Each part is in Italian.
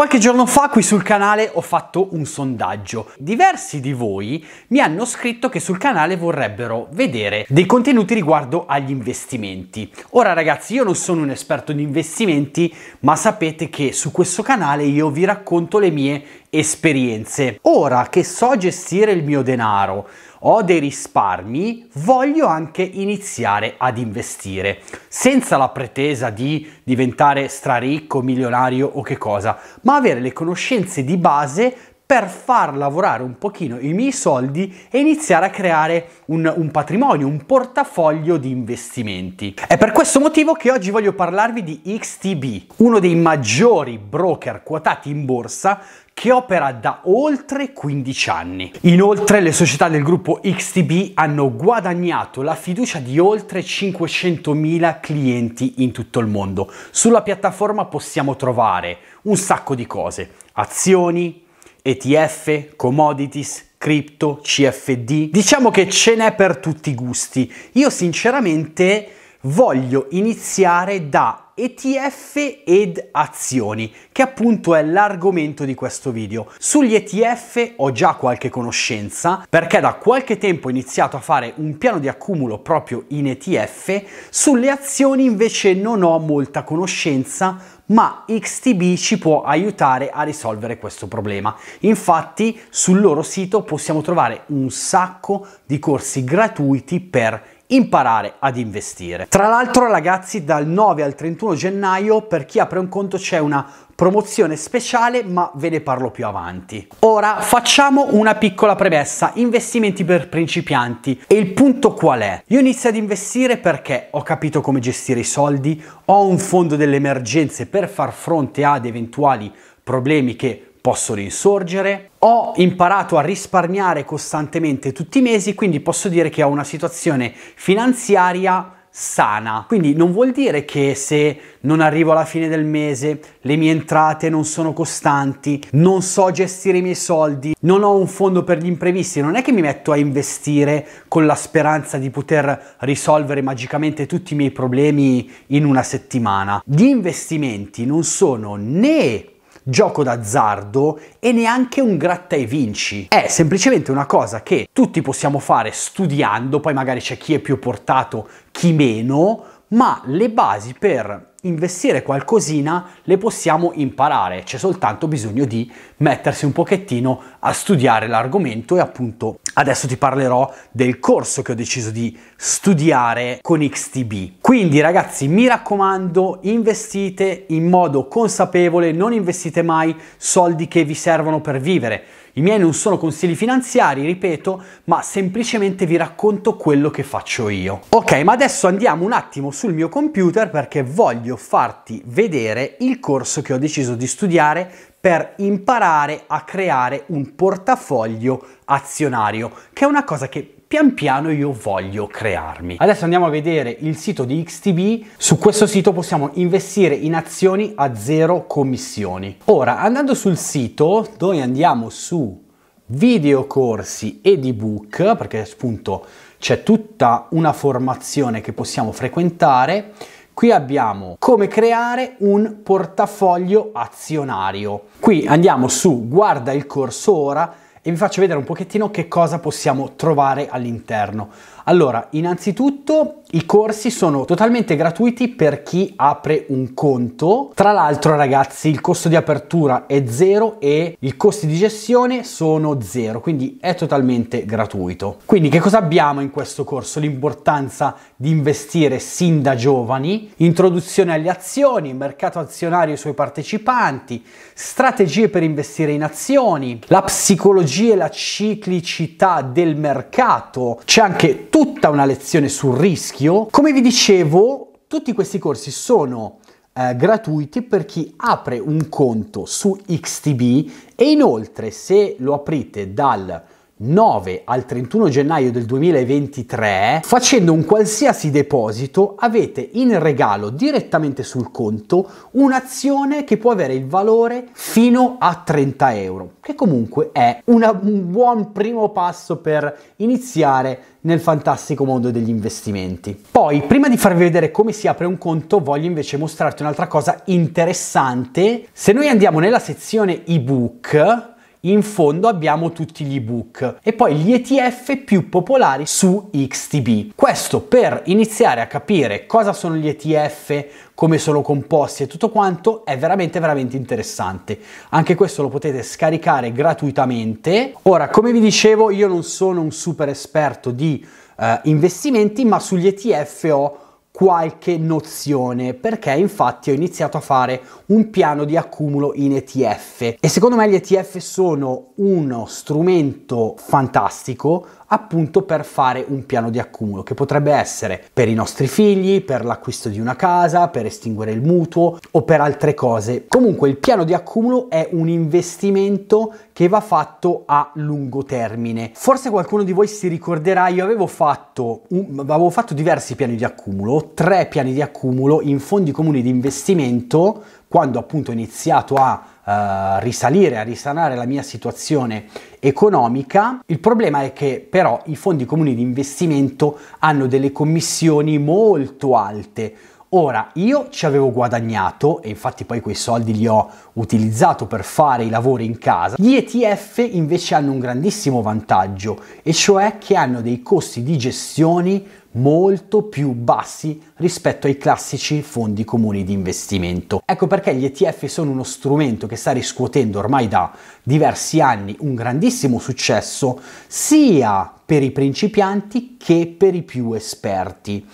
Qualche giorno fa qui sul canale ho fatto un sondaggio. Diversi di voi mi hanno scritto che sul canale vorrebbero vedere dei contenuti riguardo agli investimenti. Ora ragazzi, io non sono un esperto di investimenti, ma sapete che su questo canale io vi racconto le mie esperienze. Ora che so gestire il mio denaro, ho dei risparmi, voglio anche iniziare ad investire, senza la pretesa di diventare straricco, milionario o che cosa, ma avere le conoscenze di base per far lavorare un pochino i miei soldi e iniziare a creare un, un patrimonio, un portafoglio di investimenti. È per questo motivo che oggi voglio parlarvi di XTB, uno dei maggiori broker quotati in borsa che opera da oltre 15 anni. Inoltre le società del gruppo XTB hanno guadagnato la fiducia di oltre 500.000 clienti in tutto il mondo. Sulla piattaforma possiamo trovare un sacco di cose, azioni, ETF, commodities, cripto, CFD. Diciamo che ce n'è per tutti i gusti. Io sinceramente voglio iniziare da ETF ed azioni, che appunto è l'argomento di questo video. Sugli ETF ho già qualche conoscenza, perché da qualche tempo ho iniziato a fare un piano di accumulo proprio in ETF, sulle azioni invece non ho molta conoscenza, ma XTB ci può aiutare a risolvere questo problema. Infatti sul loro sito possiamo trovare un sacco di corsi gratuiti per imparare ad investire. Tra l'altro ragazzi dal 9 al 31 gennaio per chi apre un conto c'è una promozione speciale ma ve ne parlo più avanti. Ora facciamo una piccola premessa, investimenti per principianti e il punto qual è? Io inizio ad investire perché ho capito come gestire i soldi, ho un fondo delle emergenze per far fronte ad eventuali problemi che posso insorgere. Ho imparato a risparmiare costantemente tutti i mesi, quindi posso dire che ho una situazione finanziaria sana. Quindi non vuol dire che se non arrivo alla fine del mese, le mie entrate non sono costanti, non so gestire i miei soldi, non ho un fondo per gli imprevisti, non è che mi metto a investire con la speranza di poter risolvere magicamente tutti i miei problemi in una settimana. Gli investimenti non sono né gioco d'azzardo e neanche un gratta e vinci. È semplicemente una cosa che tutti possiamo fare studiando, poi magari c'è chi è più portato, chi meno, ma le basi per investire qualcosina le possiamo imparare, c'è soltanto bisogno di mettersi un pochettino a studiare l'argomento e appunto adesso ti parlerò del corso che ho deciso di studiare con XTB. Quindi ragazzi mi raccomando investite in modo consapevole, non investite mai soldi che vi servono per vivere. I miei non sono consigli finanziari, ripeto, ma semplicemente vi racconto quello che faccio io. Ok, ma adesso andiamo un attimo sul mio computer perché voglio voglio farti vedere il corso che ho deciso di studiare per imparare a creare un portafoglio azionario, che è una cosa che pian piano io voglio crearmi. Adesso andiamo a vedere il sito di XTB. Su questo sito possiamo investire in azioni a zero commissioni. Ora, andando sul sito, noi andiamo su video corsi ed ebook, perché appunto c'è tutta una formazione che possiamo frequentare Qui abbiamo come creare un portafoglio azionario. Qui andiamo su guarda il corso ora e vi faccio vedere un pochettino che cosa possiamo trovare all'interno. Allora, innanzitutto i corsi sono totalmente gratuiti per chi apre un conto. Tra l'altro, ragazzi, il costo di apertura è zero e i costi di gestione sono zero, quindi è totalmente gratuito. Quindi che cosa abbiamo in questo corso? L'importanza di investire sin da giovani, introduzione alle azioni, mercato azionario e i suoi partecipanti, strategie per investire in azioni, la psicologia e la ciclicità del mercato. C'è anche tutta una lezione sul rischio. Come vi dicevo, tutti questi corsi sono eh, gratuiti per chi apre un conto su XTB e inoltre se lo aprite dal 9 al 31 gennaio del 2023, facendo un qualsiasi deposito avete in regalo direttamente sul conto un'azione che può avere il valore fino a 30 euro, che comunque è una, un buon primo passo per iniziare nel fantastico mondo degli investimenti. Poi, prima di farvi vedere come si apre un conto, voglio invece mostrarti un'altra cosa interessante. Se noi andiamo nella sezione ebook, in fondo abbiamo tutti gli ebook e poi gli ETF più popolari su XTB. Questo per iniziare a capire cosa sono gli ETF, come sono composti e tutto quanto è veramente veramente interessante. Anche questo lo potete scaricare gratuitamente. Ora, come vi dicevo, io non sono un super esperto di eh, investimenti, ma sugli ETF ho qualche nozione perché infatti ho iniziato a fare un piano di accumulo in ETF e secondo me gli ETF sono uno strumento fantastico appunto per fare un piano di accumulo che potrebbe essere per i nostri figli, per l'acquisto di una casa, per estinguere il mutuo o per altre cose. Comunque il piano di accumulo è un investimento che va fatto a lungo termine. Forse qualcuno di voi si ricorderà, io avevo fatto, un, avevo fatto diversi piani di accumulo, tre piani di accumulo in fondi comuni di investimento quando appunto ho iniziato a uh, risalire, a risanare la mia situazione economica. Il problema è che però i fondi comuni di investimento hanno delle commissioni molto alte. Ora, io ci avevo guadagnato, e infatti poi quei soldi li ho utilizzato per fare i lavori in casa, gli ETF invece hanno un grandissimo vantaggio, e cioè che hanno dei costi di gestione molto più bassi rispetto ai classici fondi comuni di investimento. Ecco perché gli ETF sono uno strumento che sta riscuotendo ormai da diversi anni un grandissimo successo sia per i principianti che per i più esperti.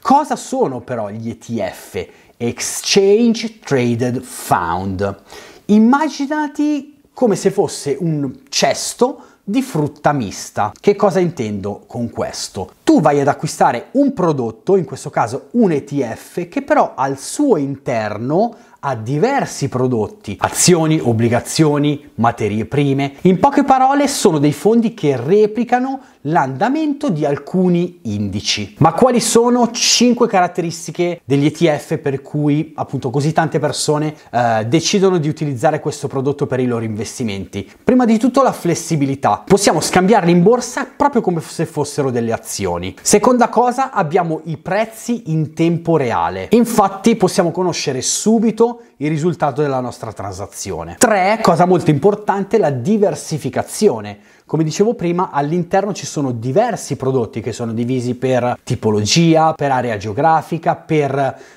Cosa sono però gli ETF? Exchange Traded Fund. Immaginati come se fosse un cesto di frutta mista. Che cosa intendo con questo? Tu vai ad acquistare un prodotto, in questo caso un ETF, che però al suo interno ha diversi prodotti, azioni, obbligazioni, materie prime. In poche parole sono dei fondi che replicano l'andamento di alcuni indici. Ma quali sono 5 caratteristiche degli ETF per cui appunto così tante persone eh, decidono di utilizzare questo prodotto per i loro investimenti? Prima di tutto la flessibilità. Possiamo scambiarli in borsa proprio come se fossero delle azioni. Seconda cosa, abbiamo i prezzi in tempo reale. Infatti possiamo conoscere subito il risultato della nostra transazione. 3. Cosa molto importante, la diversificazione. Come dicevo prima, all'interno ci sono diversi prodotti che sono divisi per tipologia, per area geografica, per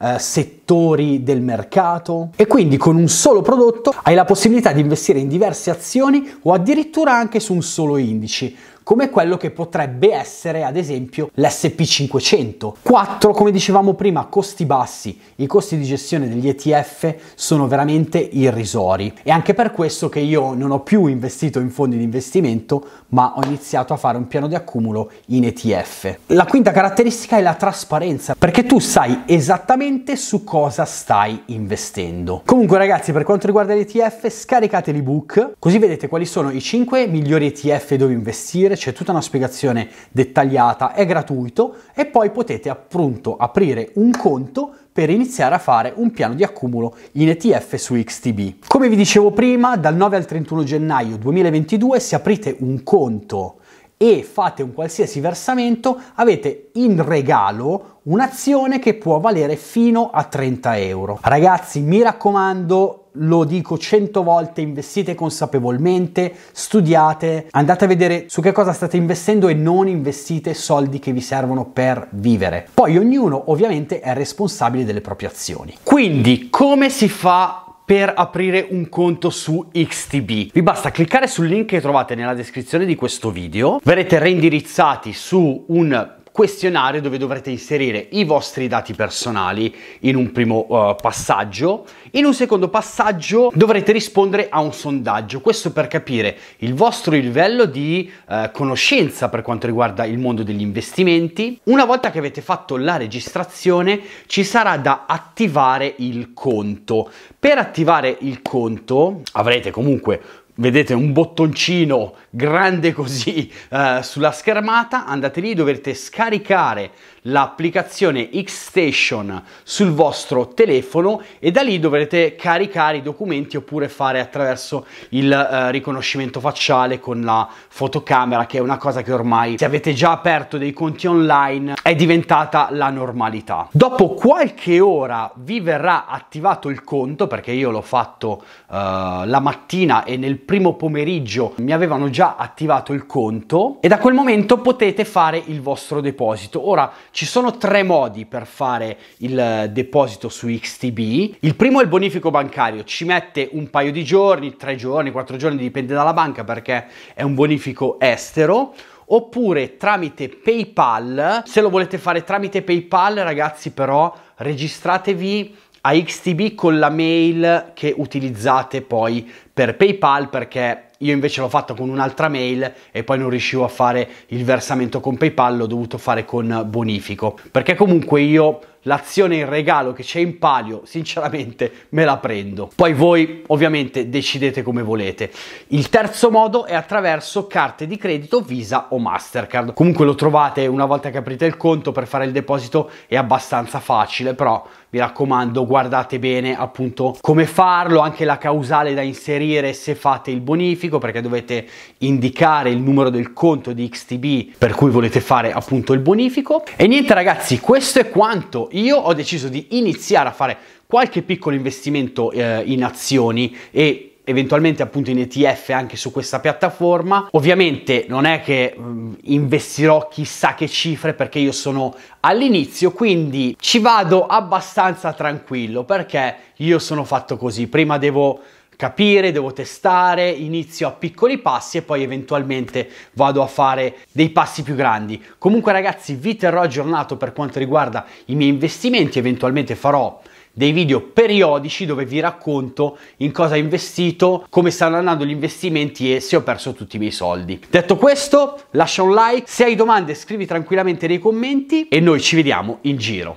eh, settori del mercato e quindi con un solo prodotto hai la possibilità di investire in diverse azioni o addirittura anche su un solo indice come quello che potrebbe essere ad esempio l'SP500. 4. Come dicevamo prima, costi bassi. I costi di gestione degli ETF sono veramente irrisori. È anche per questo che io non ho più investito in fondi di investimento, ma ho iniziato a fare un piano di accumulo in ETF. La quinta caratteristica è la trasparenza, perché tu sai esattamente su cosa stai investendo. Comunque ragazzi, per quanto riguarda gli ETF, scaricate l'ebook, così vedete quali sono i 5 migliori ETF dove investire, c'è tutta una spiegazione dettagliata, è gratuito e poi potete appunto aprire un conto per iniziare a fare un piano di accumulo in ETF su XTB. Come vi dicevo prima, dal 9 al 31 gennaio 2022 se aprite un conto e fate un qualsiasi versamento, avete in regalo un'azione che può valere fino a 30 euro. Ragazzi, mi raccomando, lo dico cento volte, investite consapevolmente, studiate, andate a vedere su che cosa state investendo e non investite soldi che vi servono per vivere. Poi ognuno ovviamente è responsabile delle proprie azioni. Quindi come si fa per aprire un conto su XTB. Vi basta cliccare sul link che trovate nella descrizione di questo video, verrete reindirizzati su un questionario dove dovrete inserire i vostri dati personali in un primo uh, passaggio. In un secondo passaggio dovrete rispondere a un sondaggio, questo per capire il vostro livello di uh, conoscenza per quanto riguarda il mondo degli investimenti. Una volta che avete fatto la registrazione ci sarà da attivare il conto. Per attivare il conto avrete comunque vedete un bottoncino grande così eh, sulla schermata, andate lì, dovrete scaricare l'applicazione Xstation sul vostro telefono e da lì dovrete caricare i documenti oppure fare attraverso il eh, riconoscimento facciale con la fotocamera che è una cosa che ormai se avete già aperto dei conti online è diventata la normalità. Dopo qualche ora vi verrà attivato il conto perché io l'ho fatto eh, la mattina e nel primo pomeriggio mi avevano già attivato il conto e da quel momento potete fare il vostro deposito. Ora ci sono tre modi per fare il eh, deposito su XTB. Il primo è il bonifico bancario, ci mette un paio di giorni, tre giorni, quattro giorni, dipende dalla banca perché è un bonifico estero oppure tramite PayPal. Se lo volete fare tramite PayPal, ragazzi, però registratevi a XTB con la mail che utilizzate poi per PayPal perché io invece l'ho fatto con un'altra mail e poi non riuscivo a fare il versamento con PayPal, l'ho dovuto fare con bonifico, perché comunque io l'azione in regalo che c'è in palio, sinceramente me la prendo. Poi voi ovviamente decidete come volete. Il terzo modo è attraverso carte di credito Visa o Mastercard. Comunque lo trovate una volta che aprite il conto per fare il deposito è abbastanza facile, però mi raccomando guardate bene appunto come farlo, anche la causale da inserire se fate il bonifico perché dovete indicare il numero del conto di XTB per cui volete fare appunto il bonifico. E niente ragazzi, questo è quanto io ho deciso di iniziare a fare qualche piccolo investimento eh, in azioni e eventualmente appunto in ETF anche su questa piattaforma. Ovviamente non è che mm, investirò chissà che cifre perché io sono all'inizio, quindi ci vado abbastanza tranquillo perché io sono fatto così. Prima devo capire, devo testare, inizio a piccoli passi e poi eventualmente vado a fare dei passi più grandi. Comunque ragazzi vi terrò aggiornato per quanto riguarda i miei investimenti, eventualmente farò dei video periodici dove vi racconto in cosa ho investito, come stanno andando gli investimenti e se ho perso tutti i miei soldi. Detto questo, lascia un like, se hai domande scrivi tranquillamente nei commenti e noi ci vediamo in giro.